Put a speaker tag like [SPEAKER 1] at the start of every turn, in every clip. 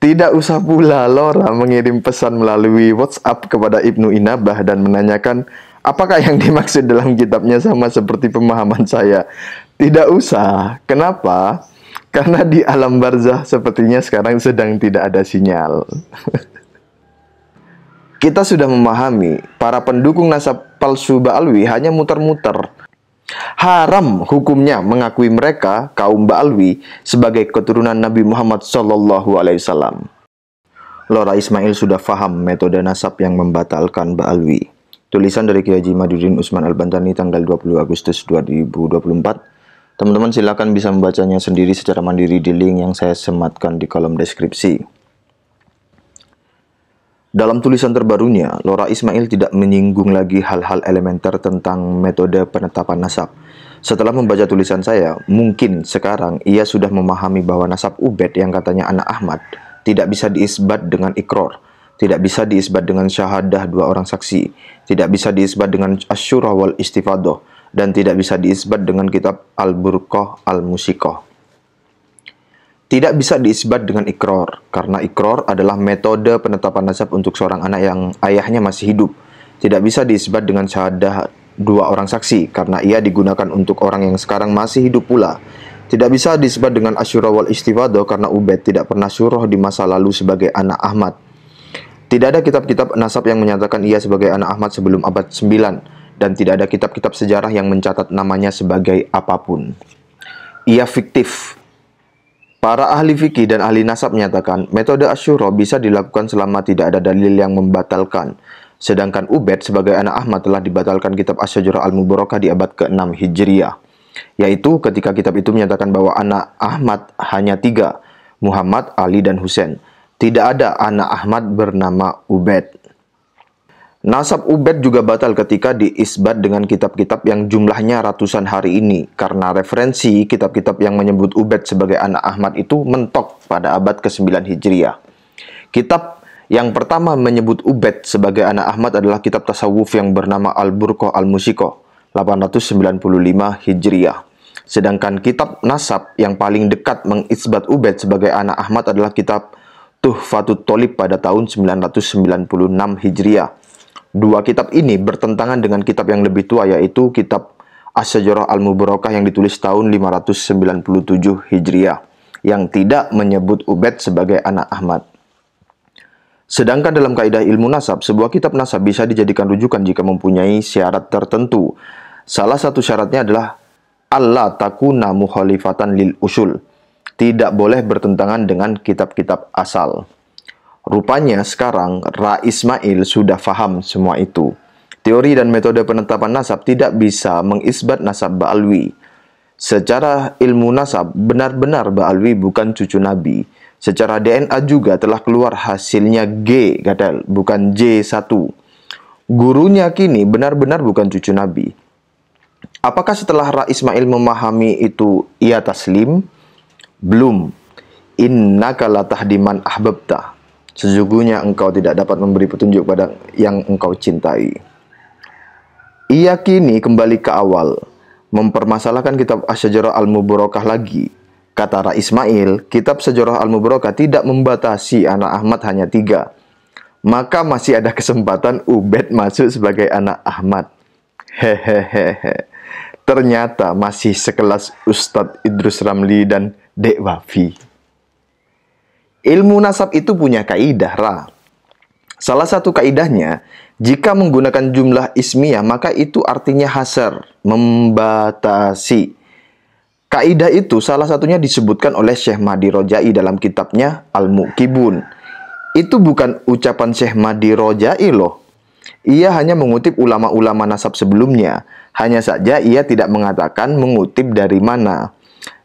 [SPEAKER 1] Tidak usah pula Lora mengirim pesan melalui WhatsApp kepada Ibnu Inabah dan menanyakan apakah yang dimaksud dalam kitabnya sama seperti pemahaman saya. Tidak usah. Kenapa? Karena di alam barzah sepertinya sekarang sedang tidak ada sinyal. Kita sudah memahami para pendukung nasab palsu Ba'alwi hanya muter-muter Haram hukumnya mengakui mereka, kaum Ba'alwi, sebagai keturunan Nabi Muhammad Alaihi Wasallam. Lora Ismail sudah faham metode nasab yang membatalkan Ba'alwi. Tulisan dari Kiai Madudin Usman Al-Bantani tanggal 20 Agustus 2024. Teman-teman silakan bisa membacanya sendiri secara mandiri di link yang saya sematkan di kolom deskripsi. Dalam tulisan terbarunya, Lora Ismail tidak menyinggung lagi hal-hal elementer tentang metode penetapan nasab. Setelah membaca tulisan saya, mungkin sekarang ia sudah memahami bahwa nasab Ubed yang katanya anak Ahmad tidak bisa diisbat dengan ikror, tidak bisa diisbat dengan syahadah dua orang saksi, tidak bisa diisbat dengan asyurah wal istifadoh, dan tidak bisa diisbat dengan kitab Al-Burqah Al-Musikoh tidak bisa diisbat dengan ikror, karena ikror adalah metode penetapan nasab untuk seorang anak yang ayahnya masih hidup. Tidak bisa diisbat dengan syahadah dua orang saksi, karena ia digunakan untuk orang yang sekarang masih hidup pula. Tidak bisa disebut dengan asyura wal istifadah karena Ubed tidak pernah syuroh di masa lalu sebagai anak Ahmad. Tidak ada kitab-kitab nasab yang menyatakan ia sebagai anak Ahmad sebelum abad 9, dan tidak ada kitab-kitab sejarah yang mencatat namanya sebagai apapun. Ia fiktif, Para ahli fikih dan ahli nasab menyatakan metode asyura bisa dilakukan selama tidak ada dalil yang membatalkan. Sedangkan Ubed sebagai anak Ahmad telah dibatalkan kitab Asyajura Al-Mubarakah di abad ke-6 Hijriah. Yaitu ketika kitab itu menyatakan bahwa anak Ahmad hanya tiga, Muhammad, Ali, dan Husain. Tidak ada anak Ahmad bernama Ubed. Nasab Ubed juga batal ketika diisbat dengan kitab-kitab yang jumlahnya ratusan hari ini, karena referensi kitab-kitab yang menyebut Ubed sebagai anak Ahmad itu mentok pada abad ke-9 Hijriah. Kitab yang pertama menyebut Ubed sebagai anak Ahmad adalah kitab tasawuf yang bernama al burqa Al-Musiko, 895 Hijriah. Sedangkan kitab Nasab yang paling dekat mengisbat Ubed sebagai anak Ahmad adalah kitab Tuhfatut Tolib pada tahun 996 Hijriah. Dua kitab ini bertentangan dengan kitab yang lebih tua yaitu kitab As-Sajarah Al-Mubarakah yang ditulis tahun 597 Hijriah yang tidak menyebut Ubed sebagai anak Ahmad. Sedangkan dalam kaidah ilmu nasab, sebuah kitab nasab bisa dijadikan rujukan jika mempunyai syarat tertentu. Salah satu syaratnya adalah Allah takuna muhalifatan lil usul. Tidak boleh bertentangan dengan kitab-kitab asal. Rupanya sekarang Ra Ismail sudah faham semua itu. Teori dan metode penetapan nasab tidak bisa mengisbat nasab Ba'alwi. Secara ilmu nasab, benar-benar Ba'alwi bukan cucu Nabi. Secara DNA juga telah keluar hasilnya G, gatel, bukan J1. Gurunya kini benar-benar bukan cucu Nabi. Apakah setelah Ra Ismail memahami itu ia taslim? Belum. Innaka la tahdiman Sesungguhnya engkau tidak dapat memberi petunjuk pada yang engkau cintai. Ia kini kembali ke awal, mempermasalahkan kitab Asyajarah Al-Mubarakah lagi. Kata Ra Ismail, kitab Sejarah Al-Mubarakah tidak membatasi anak Ahmad hanya tiga. Maka masih ada kesempatan Ubed masuk sebagai anak Ahmad. Hehehehe. Ternyata masih sekelas Ustadz Idrus Ramli dan Dek Wafi. Ilmu nasab itu punya kaidah ra. Salah satu kaidahnya, jika menggunakan jumlah ismiyah maka itu artinya hasar, membatasi. Kaidah itu salah satunya disebutkan oleh Syekh Mahdi Rojai dalam kitabnya al Mukibun. Itu bukan ucapan Syekh Mahdi Rojai loh. Ia hanya mengutip ulama-ulama nasab sebelumnya. Hanya saja ia tidak mengatakan mengutip dari mana.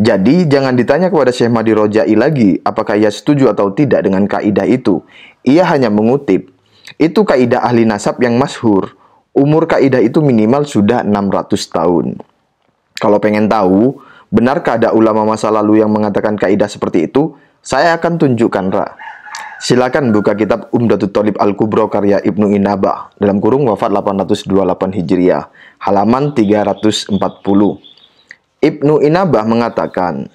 [SPEAKER 1] Jadi, jangan ditanya kepada Syekh Mahdi Rojai lagi apakah ia setuju atau tidak dengan kaidah itu. Ia hanya mengutip, itu kaidah ahli nasab yang masyhur. Umur kaidah itu minimal sudah 600 tahun. Kalau pengen tahu, benarkah ada ulama masa lalu yang mengatakan kaidah seperti itu? Saya akan tunjukkan, Ra. Silakan buka kitab Umdatul Tolib Al-Kubro karya Ibnu Inabah dalam kurung wafat 828 Hijriah, halaman 340. Ibnu Inabah mengatakan,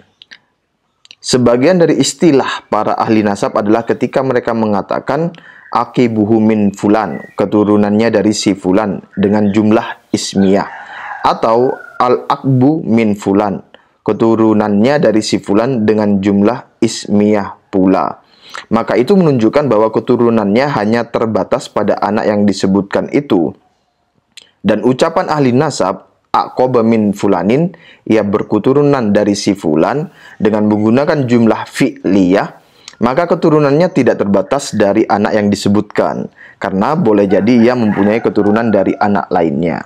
[SPEAKER 1] sebagian dari istilah para ahli nasab adalah ketika mereka mengatakan akibuhu min fulan, keturunannya dari si fulan dengan jumlah ismiyah atau al-akbu min fulan, keturunannya dari si fulan dengan jumlah ismiyah pula. Maka itu menunjukkan bahwa keturunannya hanya terbatas pada anak yang disebutkan itu. Dan ucapan ahli nasab akoba min fulanin, ia berketurunan dari si fulan dengan menggunakan jumlah fi'liyah, maka keturunannya tidak terbatas dari anak yang disebutkan, karena boleh jadi ia mempunyai keturunan dari anak lainnya.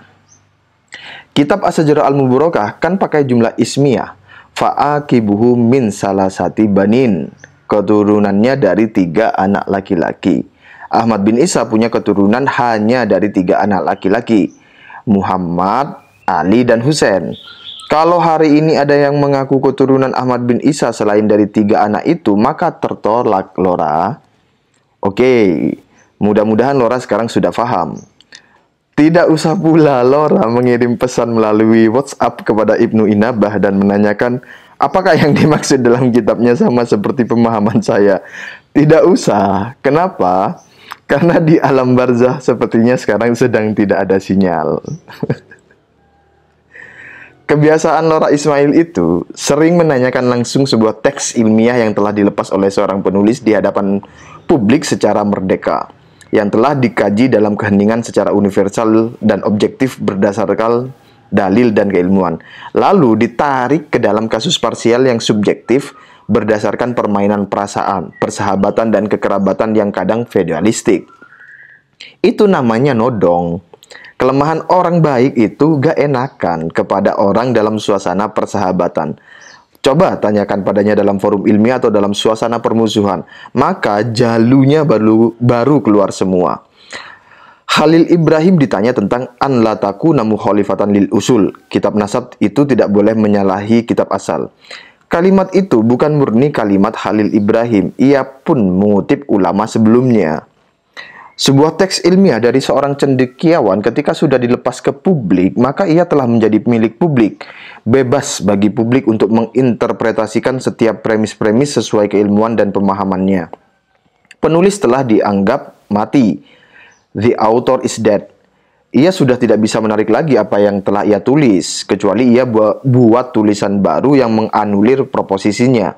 [SPEAKER 1] Kitab as Al-Mubarakah kan pakai jumlah ismiyah, fa'akibuhu min salah sati banin, keturunannya dari tiga anak laki-laki. Ahmad bin Isa punya keturunan hanya dari tiga anak laki-laki, Muhammad, Ali dan Husain. Kalau hari ini ada yang mengaku keturunan Ahmad bin Isa selain dari tiga anak itu, maka tertolak Lora. Oke, mudah-mudahan Lora sekarang sudah paham. Tidak usah pula Lora mengirim pesan melalui WhatsApp kepada Ibnu Inabah dan menanyakan apakah yang dimaksud dalam kitabnya sama seperti pemahaman saya. Tidak usah. Kenapa? Karena di alam barzah sepertinya sekarang sedang tidak ada sinyal. Kebiasaan Nora Ismail itu sering menanyakan langsung sebuah teks ilmiah yang telah dilepas oleh seorang penulis di hadapan publik secara merdeka, yang telah dikaji dalam keheningan secara universal dan objektif berdasarkan dalil dan keilmuan. Lalu ditarik ke dalam kasus parsial yang subjektif berdasarkan permainan perasaan, persahabatan dan kekerabatan yang kadang feudalistik. Itu namanya nodong. Kelemahan orang baik itu gak enakan kepada orang dalam suasana persahabatan. Coba tanyakan padanya dalam forum ilmiah atau dalam suasana permusuhan, maka jalunya baru baru keluar semua. Halil Ibrahim ditanya tentang an namu khalifatan lil usul. Kitab nasab itu tidak boleh menyalahi kitab asal. Kalimat itu bukan murni kalimat Halil Ibrahim. Ia pun mengutip ulama sebelumnya. Sebuah teks ilmiah dari seorang cendekiawan ketika sudah dilepas ke publik, maka ia telah menjadi milik publik. Bebas bagi publik untuk menginterpretasikan setiap premis-premis sesuai keilmuan dan pemahamannya. Penulis telah dianggap mati. The author is dead ia sudah tidak bisa menarik lagi apa yang telah ia tulis, kecuali ia buat tulisan baru yang menganulir proposisinya.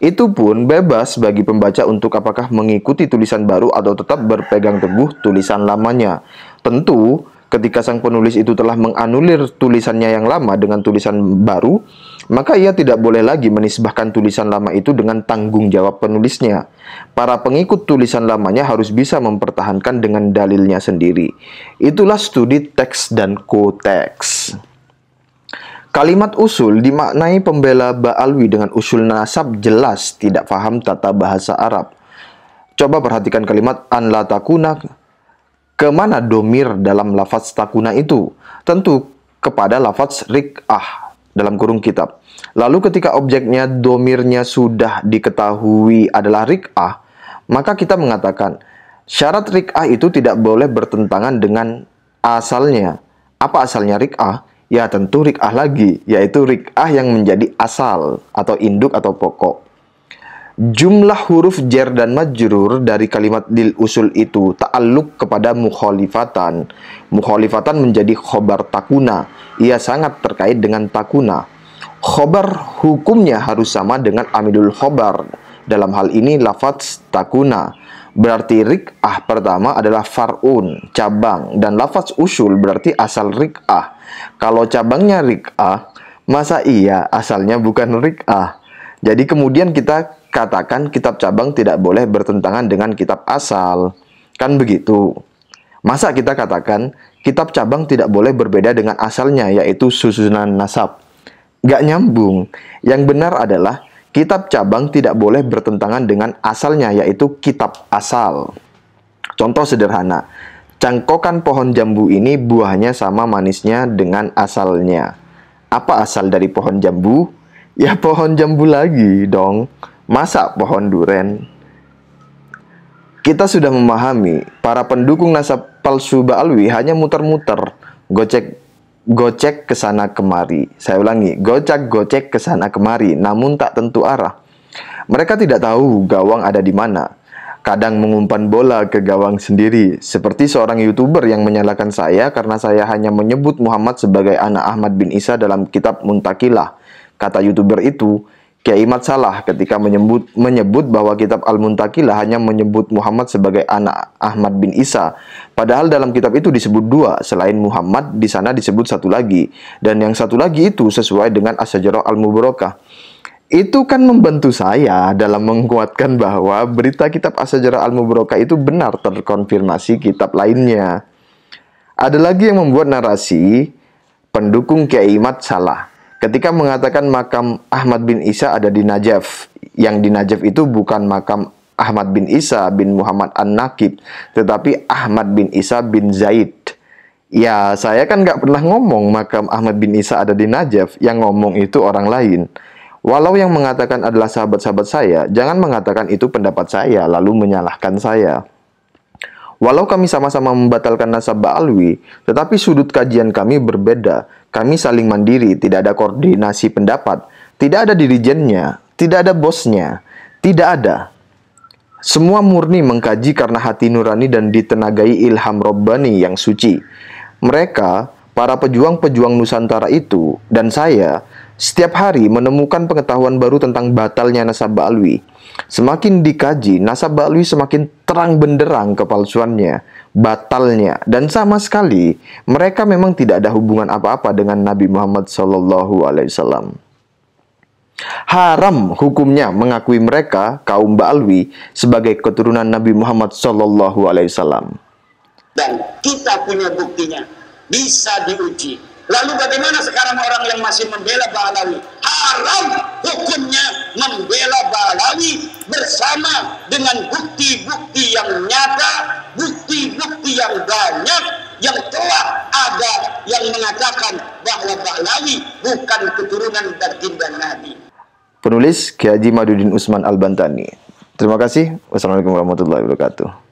[SPEAKER 1] Itu pun bebas bagi pembaca untuk apakah mengikuti tulisan baru atau tetap berpegang teguh tulisan lamanya. Tentu, ketika sang penulis itu telah menganulir tulisannya yang lama dengan tulisan baru, maka ia tidak boleh lagi menisbahkan tulisan lama itu dengan tanggung jawab penulisnya. Para pengikut tulisan lamanya harus bisa mempertahankan dengan dalilnya sendiri. Itulah studi teks dan koteks. Kalimat usul dimaknai pembela Ba'alwi dengan usul nasab jelas tidak faham tata bahasa Arab. Coba perhatikan kalimat an la takuna kemana domir dalam lafaz takuna itu? Tentu kepada lafaz rik'ah dalam kurung kitab. Lalu ketika objeknya domirnya sudah diketahui adalah rik'ah, maka kita mengatakan syarat rik'ah itu tidak boleh bertentangan dengan asalnya. Apa asalnya rik'ah? Ya tentu rik'ah lagi, yaitu rik'ah yang menjadi asal atau induk atau pokok. Jumlah huruf jer dan majrur dari kalimat lil usul itu ta'alluq kepada mukhalifatan. Mukhalifatan menjadi khobar takuna. Ia sangat terkait dengan takuna khobar hukumnya harus sama dengan amidul khobar. Dalam hal ini lafadz takuna. Berarti rik'ah pertama adalah far'un, cabang. Dan lafadz usul berarti asal rik'ah. Kalau cabangnya rik'ah, masa iya asalnya bukan rik'ah? Jadi kemudian kita katakan kitab cabang tidak boleh bertentangan dengan kitab asal. Kan begitu. Masa kita katakan kitab cabang tidak boleh berbeda dengan asalnya yaitu susunan nasab nggak nyambung. Yang benar adalah kitab cabang tidak boleh bertentangan dengan asalnya, yaitu kitab asal. Contoh sederhana, cangkokan pohon jambu ini buahnya sama manisnya dengan asalnya. Apa asal dari pohon jambu? Ya pohon jambu lagi dong. Masa pohon duren? Kita sudah memahami, para pendukung nasab palsu Ba'alwi hanya muter-muter, gocek gocek ke sana kemari. Saya ulangi, gocak gocek ke sana kemari, namun tak tentu arah. Mereka tidak tahu gawang ada di mana. Kadang mengumpan bola ke gawang sendiri, seperti seorang YouTuber yang menyalahkan saya karena saya hanya menyebut Muhammad sebagai anak Ahmad bin Isa dalam kitab Muntakilah. Kata YouTuber itu, Kiai Mat salah ketika menyebut menyebut bahwa kitab Al-Muntakilah hanya menyebut Muhammad sebagai anak Ahmad bin Isa. Padahal dalam kitab itu disebut dua, selain Muhammad di sana disebut satu lagi dan yang satu lagi itu sesuai dengan as Al-Mubarakah. Itu kan membantu saya dalam menguatkan bahwa berita kitab as Al-Mubarakah itu benar terkonfirmasi kitab lainnya. Ada lagi yang membuat narasi pendukung Kiai Mat salah ketika mengatakan makam Ahmad bin Isa ada di Najaf, yang di Najaf itu bukan makam Ahmad bin Isa bin Muhammad An-Nakib, tetapi Ahmad bin Isa bin Zaid. Ya, saya kan nggak pernah ngomong makam Ahmad bin Isa ada di Najaf, yang ngomong itu orang lain. Walau yang mengatakan adalah sahabat-sahabat saya, jangan mengatakan itu pendapat saya, lalu menyalahkan saya. Walau kami sama-sama membatalkan nasab Ba'alwi, tetapi sudut kajian kami berbeda. Kami saling mandiri, tidak ada koordinasi pendapat, tidak ada dirijennya, tidak ada bosnya, tidak ada. Semua murni mengkaji karena hati nurani dan ditenagai ilham Robbani yang suci. Mereka, para pejuang-pejuang Nusantara itu, dan saya, setiap hari menemukan pengetahuan baru tentang batalnya nasab Ba'alwi. Semakin dikaji, nasab Lui semakin terang benderang kepalsuannya, batalnya, dan sama sekali mereka memang tidak ada hubungan apa-apa dengan Nabi Muhammad SAW. Haram hukumnya mengakui mereka kaum Ba'alwi sebagai keturunan Nabi Muhammad SAW. Dan kita punya buktinya bisa diuji. Lalu bagaimana sekarang orang yang masih membela Ba'alawi? Haram hukumnya membela Balawi bersama dengan bukti-bukti yang nyata, bukti-bukti yang banyak yang telah ada yang mengatakan bahwa Balawi bukan keturunan baginda Nabi. Penulis Kiai Haji Usman Al-Bantani. Terima kasih. Wassalamualaikum warahmatullahi wabarakatuh.